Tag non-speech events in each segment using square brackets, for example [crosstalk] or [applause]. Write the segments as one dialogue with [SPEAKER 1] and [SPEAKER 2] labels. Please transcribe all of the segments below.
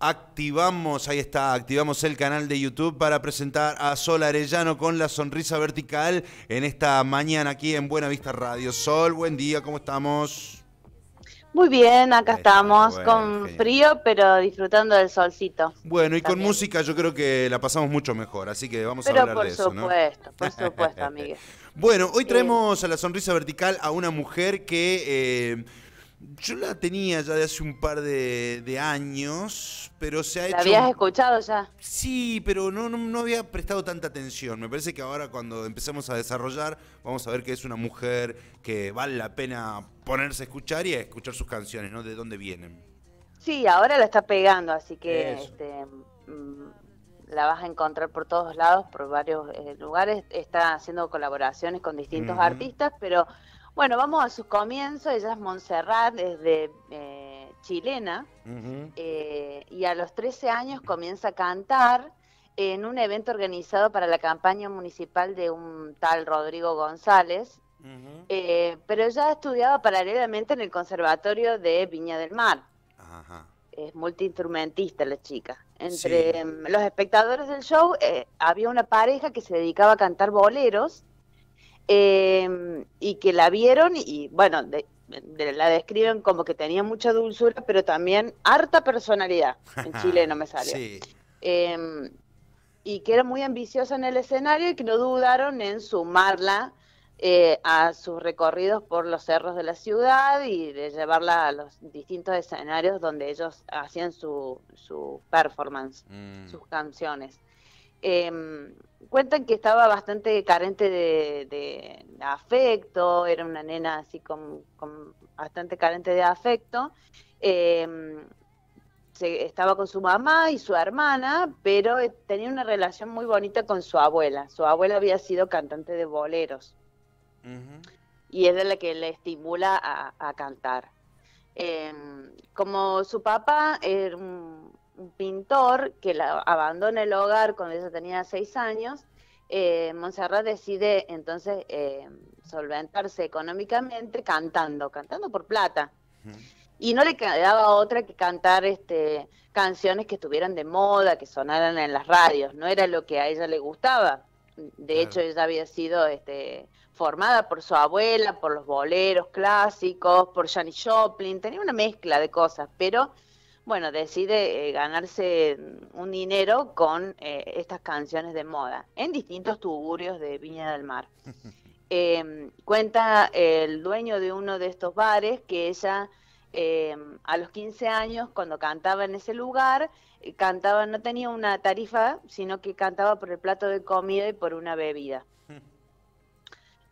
[SPEAKER 1] activamos, ahí está, activamos el canal de YouTube para presentar a Sol Arellano con la sonrisa vertical en esta mañana aquí en Buena Vista Radio. Sol, buen día, ¿cómo estamos?
[SPEAKER 2] Muy bien, acá estamos con frío, pero disfrutando del solcito.
[SPEAKER 1] Bueno, y con música yo creo que la pasamos mucho mejor, así que vamos a hablar de eso, Por supuesto, por [laughs] supuesto, amigues. Bueno, hoy traemos a la sonrisa vertical a una mujer que... Eh, yo la tenía ya de hace un par de, años, pero se ha ¿La habías escuchado ya? Sí, pero no, no, había prestado tanta atención. Me parece que ahora cuando empecemos a desarrollar, vamos a ver que es una mujer que vale la pena ponerse a escuchar y a escuchar sus canciones, ¿no? De dónde vienen.
[SPEAKER 2] Sí, ahora la está pegando, así que este, mm, la vas a encontrar por todos lados, por varios eh, lugares. Está haciendo colaboraciones con distintos artistas, pero bueno, vamos a su comienzo. Ella es Montserrat, desde eh, chilena. Eh, y a los 13 años comienza a cantar en un evento organizado para la campaña municipal de un tal Rodrigo González. Eh, pero ya estudiaba paralelamente en el Conservatorio de Viña del Mar. Ajá. Es multiinstrumentista la chica. Entre los espectadores del show eh, había una pareja que se dedicaba a cantar boleros Em, y que la vieron y bueno, la describen como que tenía mucha dulzura, pero también harta personalidad, en [laughs] Chile no me sale. Em, y que era muy ambiciosa en el escenario y que no dudaron en sumarla eh, a sus recorridos por los cerros de la ciudad y de llevarla a los distintos escenarios donde ellos hacían su, su performance, mm. sus canciones. Em, cuentan que estaba bastante carente de, afecto, era una nena así con, bastante carente de afecto. Em, se, estaba con su mamá y su hermana, pero eh, tenía una relación muy bonita con su abuela. Su abuela había sido cantante de boleros. Y es de la que le estimula a, cantar. Em, como su papá era un pintor que la, abandona el hogar cuando ella tenía seis años, eh, Montserrat decide entonces eh, solventarse económicamente cantando, cantando por plata. Y no le quedaba otra que cantar este, canciones que estuvieran de moda, que sonaran en las radios, no era lo que a ella le gustaba. De hecho, ella había sido este, formada por su abuela, por los boleros clásicos, por Janis Joplin, tenía una mezcla de cosas, pero bueno, decide eh, ganarse un dinero con eh, estas canciones de moda en distintos tuburios de Viña del Mar. [laughs] Em, cuenta el dueño de uno de estos bares que ella em, a los 15 años, cuando cantaba en ese lugar, eh, cantaba, no tenía una tarifa, sino que cantaba por el plato de comida y por una bebida.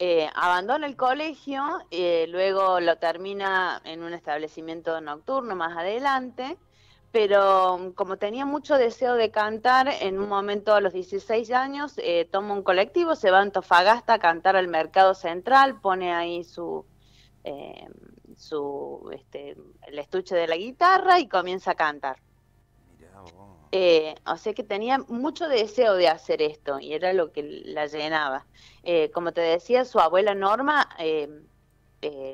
[SPEAKER 2] Eh, abandona el colegio, y eh, luego lo termina en un establecimiento nocturno más adelante, pero mm, como tenía mucho deseo de cantar, en un momento a los 16 años eh, toma un colectivo, se va a Antofagasta a cantar al Mercado Central, pone ahí su, em, su este, el estuche de la guitarra y comienza a cantar. Eh, o sea que tenía mucho deseo de hacer esto y era lo que la llenaba. Eh, como te decía, su abuela Norma eh,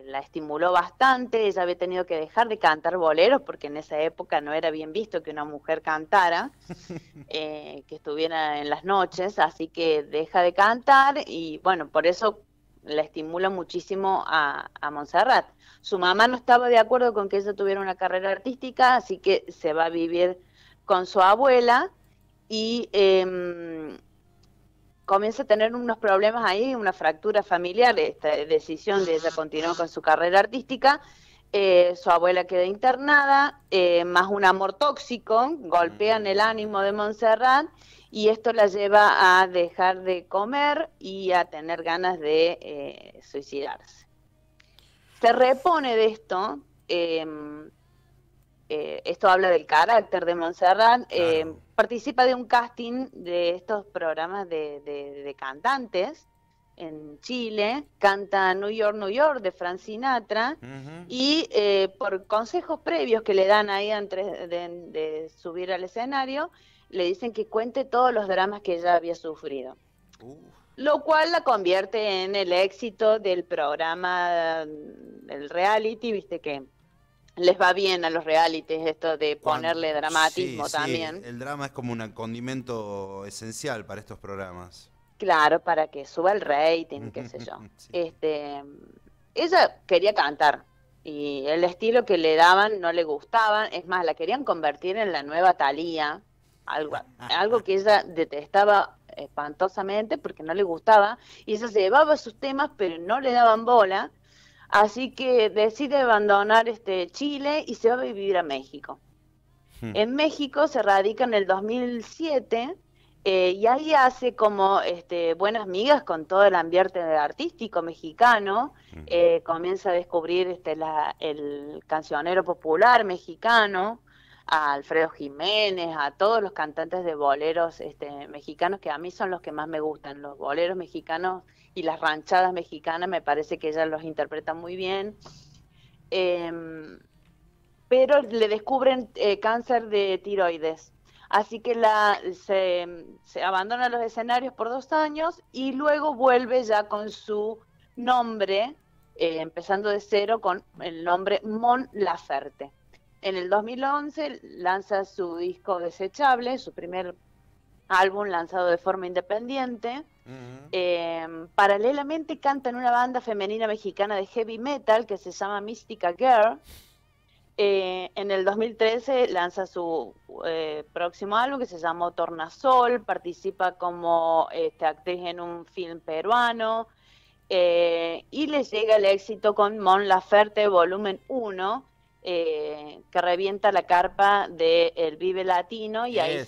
[SPEAKER 2] la estimuló bastante, ella había tenido que dejar de cantar boleros porque en esa época no era bien visto que una mujer cantara, [laughs] que estuviera en las noches, así que deja de cantar y bueno, por eso la estimula muchísimo a, a Montserrat. Su mamá no estaba de acuerdo con que ella tuviera una carrera artística, así que se va a vivir con su abuela y em, comienza a tener unos problemas ahí, una fractura familiar, esta decisión de ella continuar con su carrera artística. Eh, su abuela queda internada, eh, más un amor tóxico, golpean el ánimo de Montserrat y esto la lleva a dejar de comer y a tener ganas de eh, suicidarse. Se repone de esto em, eh, esto habla del carácter de Montserrat, eh, participa de un casting de estos programas de, cantantes en Chile, canta New York, New York de Frank Sinatra, y eh, por consejos previos que le dan ahí antes de, subir al escenario, le dicen que cuente todos los dramas que ella había sufrido. Uh. Lo cual la convierte en el éxito del programa, mm, del reality, viste qué?, les va bien a los realities esto de ponerle dramatismo también.
[SPEAKER 1] el drama es como un condimento esencial para estos programas.
[SPEAKER 2] Claro, para que suba el rating, qué sé [laughs] yo. Este, ella quería cantar y el estilo que le daban no le gustaba. es más, la querían convertir en la nueva Thalía, algo, [laughs] algo que ella detestaba espantosamente porque no le gustaba y ella se llevaba sus temas pero no le daban bola Así que decide abandonar este Chile y se va a vivir a México. Hmm. En México se radica en el 2007 eh, y ahí hace como este, buenas migas con todo el ambiente artístico mexicano, hmm. eh, comienza a descubrir este, el cancionero popular mexicano, a Alfredo Jiménez, a todos los cantantes de boleros este, mexicanos, que a mí son los que más me gustan, los boleros mexicanos y las ranchadas mexicanas, me parece que ella los interpreta muy bien. Em, pero le descubren eh, cáncer de tiroides. Así que la, se, abandona los escenarios por dos años y luego vuelve ya con su nombre, eh, empezando de cero con el nombre Mon Laferte. En el 2011 lanza su disco Desechable, su primer álbum lanzado de forma independiente. Em, paralelamente canta en una banda femenina mexicana de heavy metal que se llama Mystica Girl. Eh, en el 2013 lanza su eh, próximo álbum que se llamó Tornasol, participa como este, actriz en un film peruano eh, y le llega el éxito con Mon Laferte Volumen 1, eh, que revienta la carpa del de Vive Latino y ahí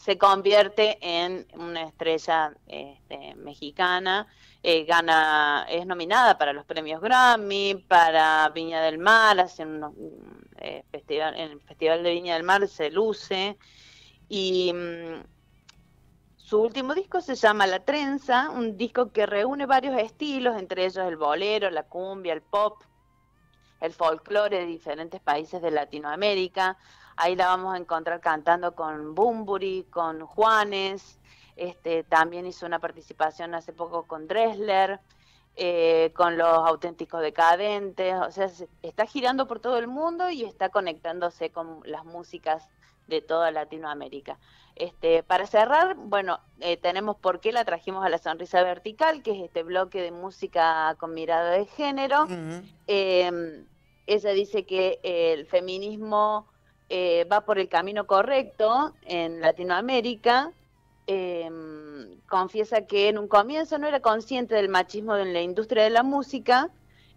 [SPEAKER 2] se, convierte en una estrella este, mexicana. Eh, gana, es nominada para los premios Grammy, para Viña del Mar, hace un eh, festival, en el Festival de Viña del Mar se luce. Y mm, su último disco se llama La Trenza, un disco que reúne varios estilos, entre ellos el bolero, la cumbia, el pop, el folclore de diferentes países de Latinoamérica. Ahí la vamos a encontrar cantando con Bumburi, con Juanes, este, también hizo una participación hace poco con Dressler, eh, con los auténticos decadentes, o sea, está girando por todo el mundo y está conectándose con las músicas de toda Latinoamérica. Este, para cerrar, bueno, eh, tenemos por qué la trajimos a la Sonrisa Vertical, que es este bloque de música con mirada de género. Em, ella dice que eh, el feminismo eh, va por el camino correcto en Latinoamérica. Em, confiesa que en un comienzo no era consciente del machismo en la industria de la música,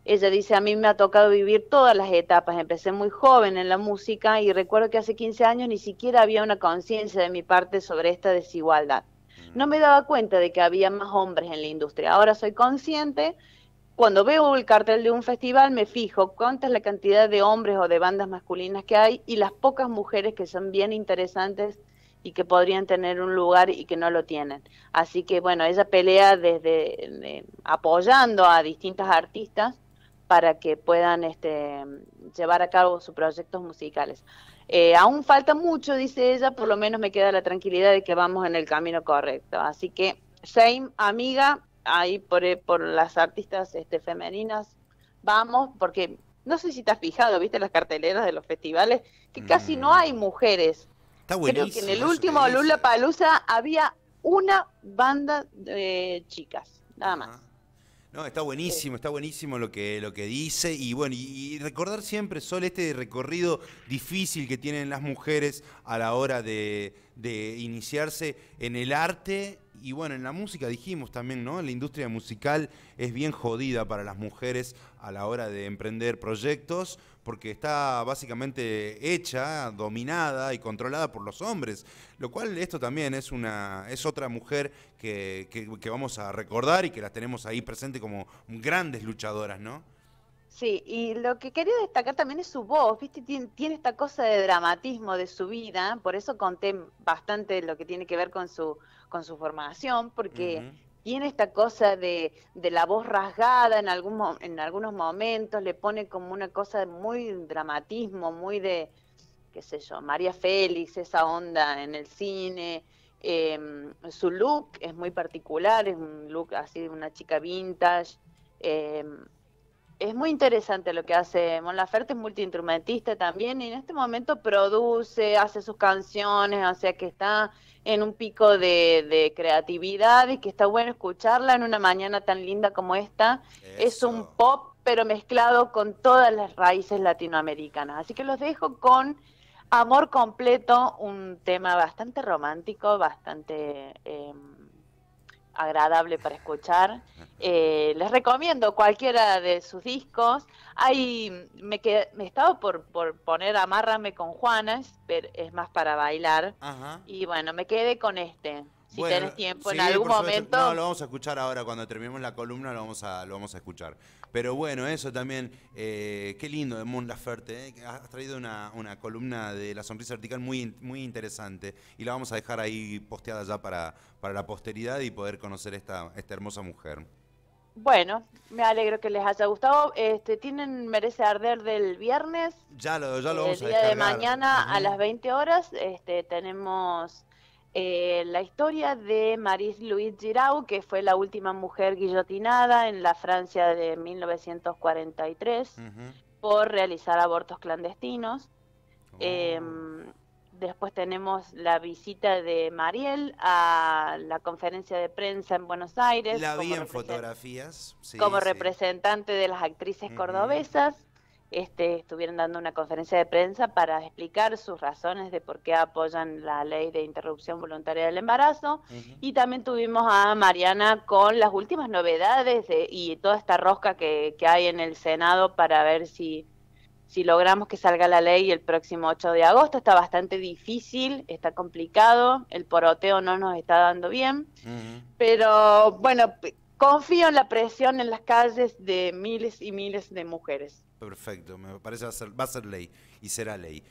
[SPEAKER 2] ella dice, a mí me ha tocado vivir todas las etapas, empecé muy joven en la música y recuerdo que hace 15 años ni siquiera había una conciencia de mi parte sobre esta desigualdad. Mm. No me daba cuenta de que había más hombres en la industria. Ahora soy consciente, cuando veo el cartel de un festival me fijo cuánta es la cantidad de hombres o de bandas masculinas que hay y las pocas mujeres que son bien interesantes y que podrían tener un lugar y que no lo tienen. Así que bueno, ella pelea desde eh, apoyando a distintas artistas para que puedan este, llevar a cabo sus proyectos musicales. Eh, aún falta mucho, dice ella, por lo menos me queda la tranquilidad de que vamos en el camino correcto. Así que, same, amiga, ahí por, eh, por las artistas este, femeninas, vamos, porque no sé si te has fijado, viste las carteleras de los festivales, que casi no mm. hay mujeres.
[SPEAKER 1] Está buenísimo. que en el último Lula
[SPEAKER 2] Palusa había una banda de chicas, nada más.
[SPEAKER 1] No, está buenísimo, está buenísimo lo que, lo que dice. Y bueno, y, recordar siempre, Sol, este recorrido difícil que tienen las mujeres a la hora de, de, iniciarse en el arte. Y bueno, en la música dijimos también, ¿no? La industria musical es bien jodida para las mujeres a la hora de emprender proyectos, porque está básicamente hecha, dominada y controlada por los hombres, lo cual esto también es, una, es otra mujer que, vamos a recordar y que las tenemos ahí presente como grandes luchadoras, ¿no? Sí,
[SPEAKER 2] y lo que quería destacar también es su voz, ¿viste? Tiene, esta cosa de dramatismo de su vida, por eso conté bastante lo que tiene que ver con su, con su formación, porque tiene esta cosa de, de la voz rasgada en, algún, en algunos momentos, le pone como una cosa de muy dramatismo, muy de, qué sé yo, María Félix, esa onda en el cine. Em, su look es muy particular, es un look así de una chica vintage. Eh, es muy interesante lo que hace Mon Laferte, es multiinstrumentista también y en este momento produce, hace sus canciones, o sea que está en un pico de, creatividad y que está bueno escucharla en una mañana tan linda como esta. Es un pop pero mezclado con todas las raíces latinoamericanas. Así que los dejo con Amor Completo, un tema bastante romántico, bastante... Eh, agradable para escuchar. Eh, les recomiendo cualquiera de sus discos. ahí me, he me por, por, poner Amárrame con Juanas, pero es más para bailar. Y bueno, me quedé con este si tenés tiempo en algún momento. No, lo
[SPEAKER 1] vamos a escuchar ahora cuando terminemos la columna, lo vamos a, lo vamos a escuchar. Pero bueno, eso también, eh, qué lindo de Moon Laferte, eh, has traído una, columna de la sonrisa vertical muy, muy interesante y la vamos a dejar ahí posteada ya para, para la posteridad y poder conocer esta, esta hermosa mujer.
[SPEAKER 2] Bueno, me alegro que les haya gustado. Este, tienen Merece Arder del viernes.
[SPEAKER 1] Ya lo, vamos a El día de mañana a las
[SPEAKER 2] 20 horas este, tenemos eh, la historia de maris louise Giraud, que fue la última mujer guillotinada en la Francia de 1943 por realizar abortos clandestinos. Oh. Em, después tenemos la visita de Mariel a la conferencia de prensa en Buenos Aires. La vi en
[SPEAKER 1] fotografías. como representante
[SPEAKER 2] de las actrices cordobesas este, estuvieron dando una conferencia de prensa para explicar sus razones de por qué apoyan la ley de interrupción voluntaria del embarazo. Y también tuvimos a Mariana con las últimas novedades y toda esta rosca que, que, hay en el Senado para ver si, si logramos que salga la ley el próximo 8 de agosto. Está bastante difícil, está complicado, el poroteo no nos está dando bien. Pero bueno, confío en la presión en las calles de miles y miles de mujeres.
[SPEAKER 1] Perfecto, me parece va a ser, va a ser ley y será ley.